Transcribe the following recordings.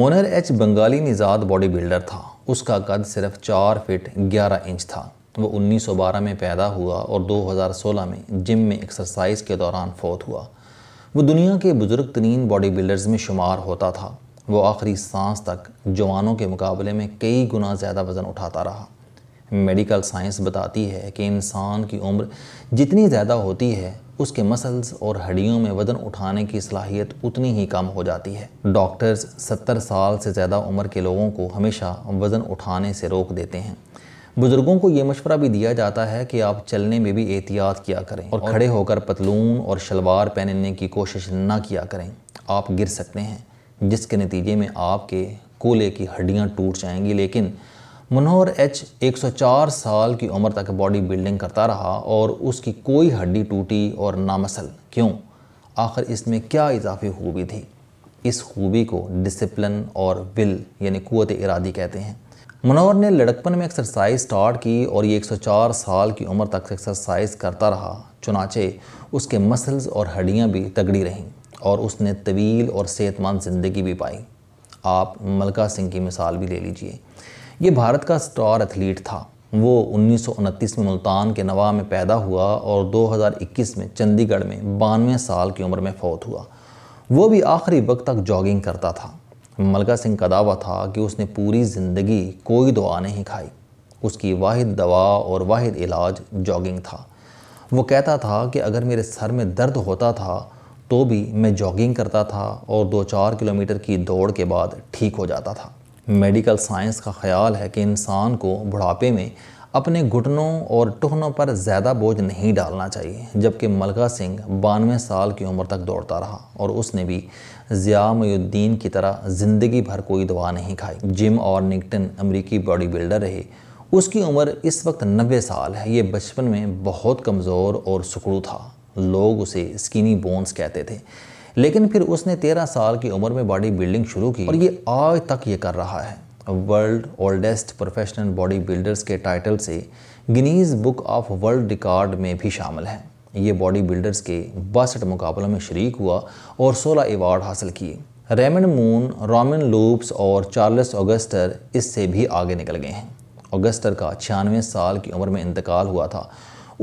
मोनर H Bengali निजात body builder था उसका कद सिर्फ चार फिट ग्यारह इंच था वो 1912 में पैदा हुआ और 2016 में जिम में एक्सरसाइज के दौरान फौत हुआ वो दुनिया के बुज़ुर्ग तरीन बॉडी बिल्डर्स में शुमार होता था वो आखिरी सांस तक जवानों के मुकाबले में कई गुना ज़्यादा वज़न उठाता रहा मेडिकल साइंस बताती है कि इंसान की उम्र जितनी ज़्यादा होती है उसके मसल्स और हड्डियों में वज़न उठाने की सलाहियत उतनी ही कम हो जाती है डॉक्टर्स सत्तर साल से ज़्यादा उम्र के लोगों को हमेशा वज़न उठाने से रोक देते हैं बुज़ुर्गों को ये मशवरा भी दिया जाता है कि आप चलने में भी एहतियात किया करें और खड़े होकर पतलून और शलवार पहनने की कोशिश ना किया करें आप गिर सकते हैं जिसके नतीजे में आपके कोले की हड्डियाँ टूट जाएंगी लेकिन मनोहर एच 104 साल की उम्र तक बॉडी बिल्डिंग करता रहा और उसकी कोई हड्डी टूटी और नामसल क्यों आखिर इसमें क्या इजाफी खूबी थी इस खूबी को डिसिप्लिन और विल यानी कुत इरादी कहते हैं मनोहर ने लड़कपन में एक्सरसाइज स्टार्ट की और ये 104 साल की उम्र तक एक्सरसाइज करता रहा चुनाचे उसके मसल्स और हड्डियाँ भी तगड़ी रहीं और उसने तवील और सेहतमंद ज़िंदगी भी पाई आप मलका सिंह की मिसाल भी ले लीजिए ये भारत का स्टार एथलीट था वो उन्नीस में मुल्तान के नवा में पैदा हुआ और 2021 में चंडीगढ़ में बानवे साल की उम्र में फौत हुआ वो भी आखिरी वक्त तक जॉगिंग करता था मलका सिंह का दावा था कि उसने पूरी ज़िंदगी कोई दुआ नहीं खाई उसकी वाद दवा और वाद इलाज जॉगिंग था वो कहता था कि अगर मेरे सर में दर्द होता था तो भी मैं जॉगिंग करता था और दो चार किलोमीटर की दौड़ के बाद ठीक हो जाता था मेडिकल साइंस का ख्याल है कि इंसान को बुढ़ापे में अपने घुटनों और टुकनों पर ज़्यादा बोझ नहीं डालना चाहिए जबकि मलका सिंह बानवे साल की उम्र तक दौड़ता रहा और उसने भी ज़ियामुद्दीन की तरह ज़िंदगी भर कोई दवा नहीं खाई जिम और निकटन अमरीकी बॉडी बिल्डर रहे उसकी उम्र इस वक्त नब्बे साल है ये बचपन में बहुत कमज़ोर और सुकड़ू था लोग उसे स्किनी बोन्स कहते थे लेकिन फिर उसने तेरह साल की उम्र में बॉडी बिल्डिंग शुरू की और ये आज तक ये कर रहा है world oldest professional body builders के टाइटल से Guinness book of world record में भी शामिल है ये बॉडी बिल्डर्स के बासठ मुकाबलों में शरीक हुआ और 16 अवार्ड हासिल किए रेमन मून रोमिन लूप्स और चार्ल्स ऑगस्टर इससे भी आगे निकल गए हैं ऑगस्टर का छियानवे साल की उम्र में इंतकाल हुआ था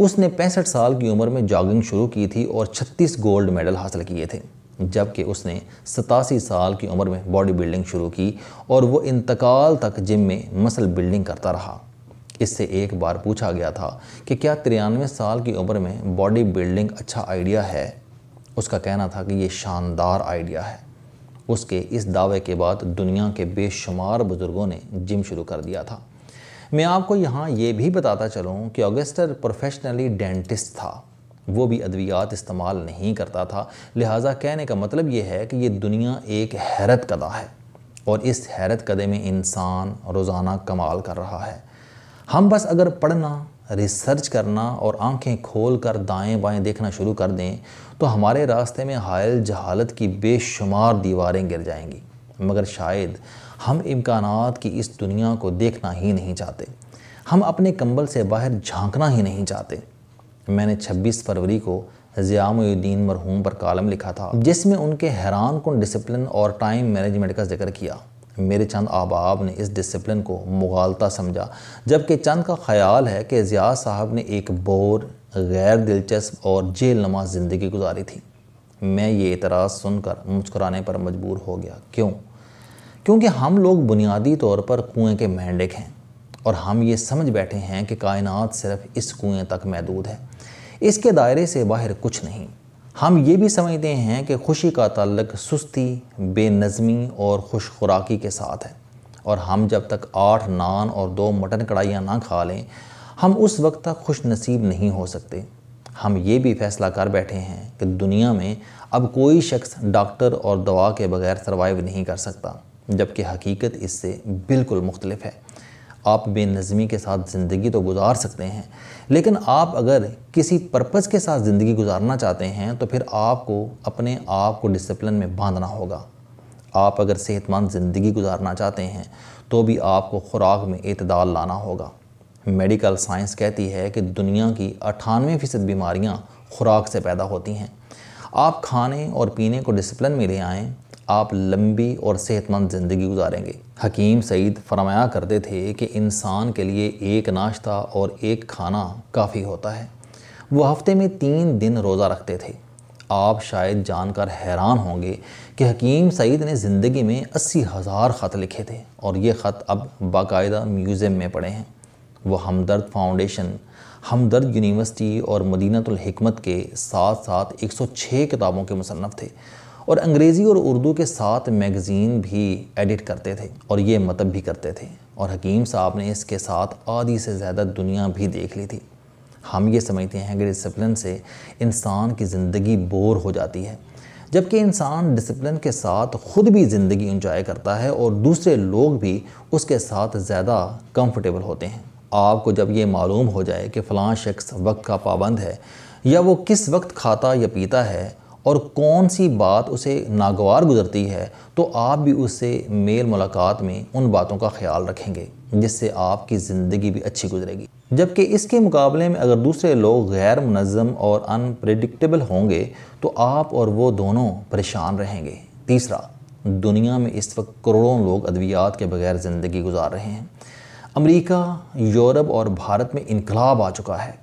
उसने पैंसठ साल की उम्र में जॉगिंग शुरू की थी और 36 गोल्ड मेडल हासिल किए थे जबकि उसने सतासी साल की उम्र में बॉडी बिल्डिंग शुरू की और वो इंतकाल तक जिम में मसल बिल्डिंग करता रहा इससे एक बार पूछा गया था कि क्या तिरानवे साल की उम्र में बॉडी बिल्डिंग अच्छा आइडिया है उसका कहना था कि ये शानदार आइडिया है उसके इस दावे के बाद दुनिया के बेशुमार बुज़ुर्गों ने जिम शुरू कर दिया था मैं आपको यहाँ ये भी बताता चलूँ कि ऑगस्टर प्रोफेशनली डेंटिस्ट था वो भी अद्वियात इस्तेमाल नहीं करता था लिहाजा कहने का मतलब ये है कि ये दुनिया एक हैरत कदा है और इस हैरत कदे में इंसान रोज़ाना कमाल कर रहा है हम बस अगर पढ़ना रिसर्च करना और आंखें खोल कर दाएँ बाएँ देखना शुरू कर दें तो हमारे रास्ते में हायल जहालत की बेशुमार दीवारें गिर जाएंगी मगर शायद हम इम्कान की इस दुनिया को देखना ही नहीं चाहते हम अपने कंबल से बाहर झांकना ही नहीं चाहते मैंने 26 फरवरी को ज़ियामुद्दीन मरहूम पर कॉलम लिखा था जिसमें उनके हैरान कन डिसप्लिन और टाइम मैनेजमेंट का जिक्र किया मेरे चंद आबाब ने इस डिसप्लिन को मुगालता समझा जबकि चंद का ख्याल है कि ज़िया साहब ने एक बोर गैर दिलचस्प और जेल नमा ज़िंदगी गुजारी थी मैं ये इतराज़ सुनकर मुस्कराने पर मजबूर हो गया क्यों क्योंकि हम लोग बुनियादी तौर पर कुएं के मेंढक हैं और हम ये समझ बैठे हैं कि कायनात सिर्फ इस कुएँ तक महदूद है इसके दायरे से बाहर कुछ नहीं हम ये भी समझते हैं कि खुशी का तल्लक सुस्ती बेनज़मी और खुश खुराकी के साथ है और हम जब तक आठ नान और दो मटन कढ़ाइयाँ ना खा लें हम उस वक्त तक खुश नसीब नहीं हो सकते हम ये भी फैसला कर बैठे हैं कि दुनिया में अब कोई शख्स डॉक्टर और दवा के बगैर सर्वाइव नहीं कर सकता जबकि हकीकत इससे बिल्कुल मुख्तलिफ है आप बेनज़मी के साथ ज़िंदगी तो गुजार सकते हैं लेकिन आप अगर किसी पर्पज़ के साथ ज़िंदगी गुजारना चाहते हैं तो फिर आपको अपने आप को डिसिप्लिन में बांधना होगा आप अगर सेहतमंद ज़िंदगी गुजारना चाहते हैं तो भी आपको ख़ुराक में इतदाल लाना होगा मेडिकल साइंस कहती है कि दुनिया की अठानवे फ़ीसद बीमारियाँ खुराक से पैदा होती हैं आप खाने और पीने को डिसिप्लिन में ले आएँ आप लंबी और सेहतमंद ज़िंदगी गुजारेंगे हकीम सईद फरमाया करते थे कि इंसान के लिए एक नाश्ता और एक खाना काफ़ी होता है वो हफ्ते में तीन दिन रोज़ा रखते थे आप शायद जानकर हैरान होंगे कि हकीम सईद ने ज़िंदगी में अस्सी हज़ार ख़त लिखे थे और ये ख़त अब बाकायदा म्यूज़ियम में पड़े हैं वो हमदर्द फाउंडेशन हमदर्द यूनिवर्सिटी और मदीनतुल हिकमत के साथ साथ 106 किताबों के मुसनफ़ थे और अंग्रेज़ी और उर्दू के साथ मैगज़ीन भी एडिट करते थे और ये मतब भी करते थे और हकीम साहब ने इसके साथ आधी से ज़्यादा दुनिया भी देख ली थी हम ये समझते हैं कि डिसप्लिन से इंसान की ज़िंदगी बोर हो जाती है जबकि इंसान डिसप्लिन के साथ ख़ुद भी ज़िंदगी इंजॉय करता है और दूसरे लोग भी उसके साथ ज़्यादा कम्फर्टेबल होते हैं आपको जब ये मालूम हो जाए कि फ़लाँ शख्स वक्त का पाबंद है या वो किस वक्त खाता या पीता है और कौन सी बात उसे नागवार गुजरती है तो आप भी उससे मेल मुलाकात में उन बातों का ख्याल रखेंगे जिससे आपकी ज़िंदगी भी अच्छी गुजरेगी जबकि इसके मुकाबले में अगर दूसरे लोग गैर मुनज़म और अनप्रडिक्टेबल होंगे तो आप और वो दोनों परेशान रहेंगे तीसरा दुनिया में इस वक्त करोड़ों लोग अद्वियात के बगैर ज़िंदगी गुजार रहे हैं अमेरिका यूरोप और भारत में इनकलाब आ चुका है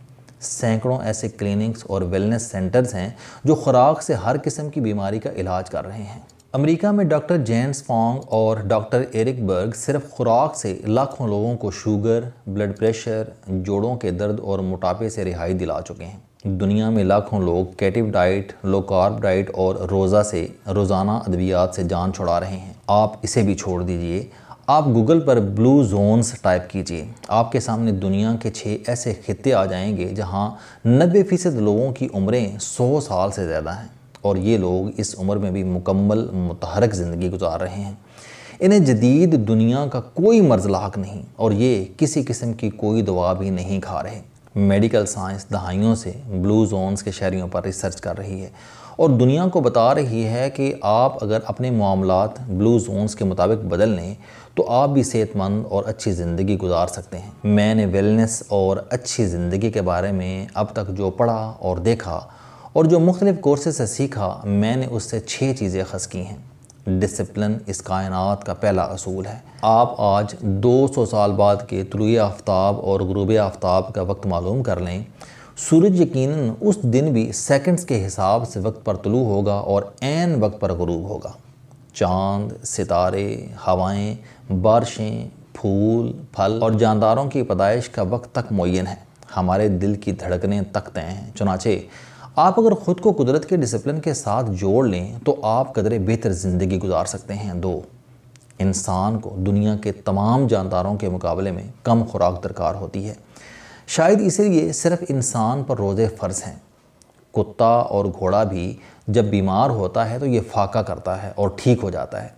सैकड़ों ऐसे क्लिनिक्स और वेलनेस सेंटर्स हैं जो खुराक से हर किस्म की बीमारी का इलाज कर रहे हैं अमेरिका में डॉक्टर जेम्स फॉन्ग और डॉक्टर एरिक बर्ग सिर्फ खुराक से लाखों लोगों को शुगर ब्लड प्रेशर जोड़ों के दर्द और मोटापे से रिहाई दिला चुके हैं दुनिया में लाखों लोग कैटिव डाइट लो कार्ब डाइट और रोज़ा से रोज़ाना अद्वियात से जान छुड़ा रहे हैं आप इसे भी छोड़ दीजिए आप गूगल पर ब्लू जोन्स टाइप कीजिए आपके सामने दुनिया के छः ऐसे खत्े आ जाएंगे जहां नब्बे फ़ीसद लोगों की उम्रें सौ साल से ज़्यादा हैं और ये लोग इस उम्र में भी मुकम्मल मतहरक ज़िंदगी गुजार रहे हैं इन्हें जदीद दुनिया का कोई मर्ज लाक नहीं और ये किसी किस्म की कोई दवा भी नहीं खा रहे मेडिकल साइंस दहाइयों से ब्लू जोन्स के शहरीों पर रिसर्च कर रही है और दुनिया को बता रही है कि आप अगर अपने मामलों ब्लू जोन्स के मुताबिक बदल लें तो आप भी सेहतमंद और अच्छी ज़िंदगी गुजार सकते हैं मैंने वेलनेस और अच्छी ज़िंदगी के बारे में अब तक जो पढ़ा और देखा और जो मुख्तलिफ़ कोर्सेस से सीखा मैंने उससे छः चीज़ें खस की हैं डिसिप्लिन इस कायनात का पहला असूल है आप आज 200 साल बाद के तुलु आफ्ताब और गुरूब आफ्ताब का वक्त मालूम कर लें सूरज यकीनन उस दिन भी सेकंड्स के हिसाब से वक्त पर तलू होगा और एन वक्त पर गरूब होगा चांद सितारे हवाएं बारिशें फूल फल और जानदारों की पैदाइश का वक्त तक मुन है हमारे दिल की धड़कने तक तय हैं चुनाचे आप अगर ख़ुद को कुदरत के डिसिप्लिन के साथ जोड़ लें तो आप कदरे बेहतर ज़िंदगी गुजार सकते हैं दो इंसान को दुनिया के तमाम जानदारों के मुकाबले में कम खुराक दरकार होती है शायद इसलिए सिर्फ इंसान पर रोज़े फ़र्ज हैं कुत्ता और घोड़ा भी जब बीमार होता है तो ये फाका करता है और ठीक हो जाता है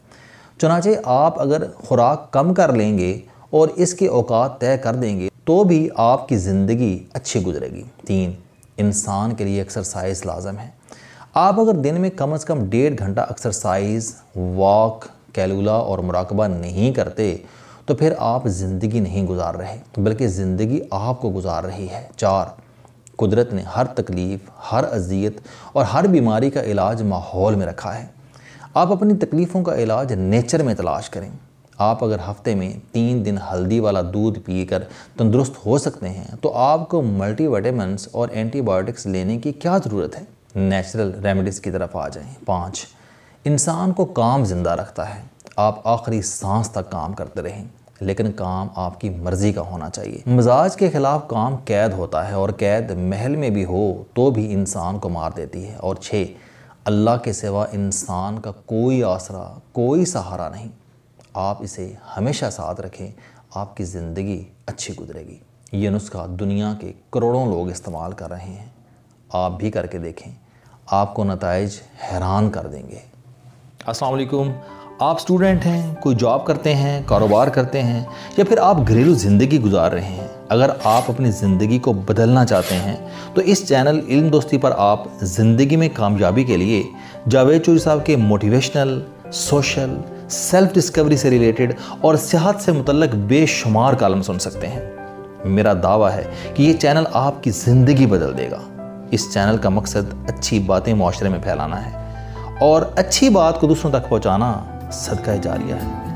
चुनाचे आप अगर खुराक कम कर लेंगे और इसके औकात तय कर देंगे तो भी आपकी ज़िंदगी अच्छी गुजरेगी तीन इंसान के लिए एक्सरसाइज लाजम है आप अगर दिन में कम से कम डेढ़ घंटा एक्सरसाइज वॉक कैलूला और मुराकबा नहीं करते तो फिर आप ज़िंदगी नहीं गुजार रहे बल्कि ज़िंदगी आपको गुजार रही है चार कुदरत ने हर तकलीफ़ हर अजियत और हर बीमारी का इलाज माहौल में रखा है आप अपनी तकलीफ़ों का इलाज नेचर में तलाश करें आप अगर हफ्ते में तीन दिन हल्दी वाला दूध पी कर तंदुरुस्त हो सकते हैं तो आपको मल्टीविटामिनस और एंटीबायोटिक्स लेने की क्या ज़रूरत है नेचुरल रेमेडीज़ की तरफ आ जाएं पाँच इंसान को काम ज़िंदा रखता है आप आखिरी सांस तक काम करते रहें लेकिन काम आपकी मर्जी का होना चाहिए मिजाज के खिलाफ काम कैद होता है और कैद महल में भी हो तो भी इंसान को मार देती है और छः अल्लाह के सिवा इंसान का कोई आसरा कोई सहारा नहीं आप इसे हमेशा साथ रखें आपकी ज़िंदगी अच्छी गुजरेगी ये नुस्खा दुनिया के करोड़ों लोग इस्तेमाल कर रहे हैं आप भी करके देखें आपको नतज हैरान कर देंगे असलकुम आप स्टूडेंट हैं कोई जॉब करते हैं कारोबार करते हैं या फिर आप घरेलू ज़िंदगी गुजार रहे हैं अगर आप अपनी ज़िंदगी को बदलना चाहते हैं तो इस चैनल इल्म दोस्ती पर आप ज़िंदगी में कामयाबी के लिए जावेद चूरी साहब के मोटिवेशनल सोशल सेल्फ डिस्कवरी से रिलेटेड और सेहत से मुतलक बेशुमार कालम सुन सकते हैं मेरा दावा है कि ये चैनल आपकी ज़िंदगी बदल देगा इस चैनल का मकसद अच्छी बातें माशरे में फैलाना है और अच्छी बात को दूसरों तक पहुँचाना सदका जारिया है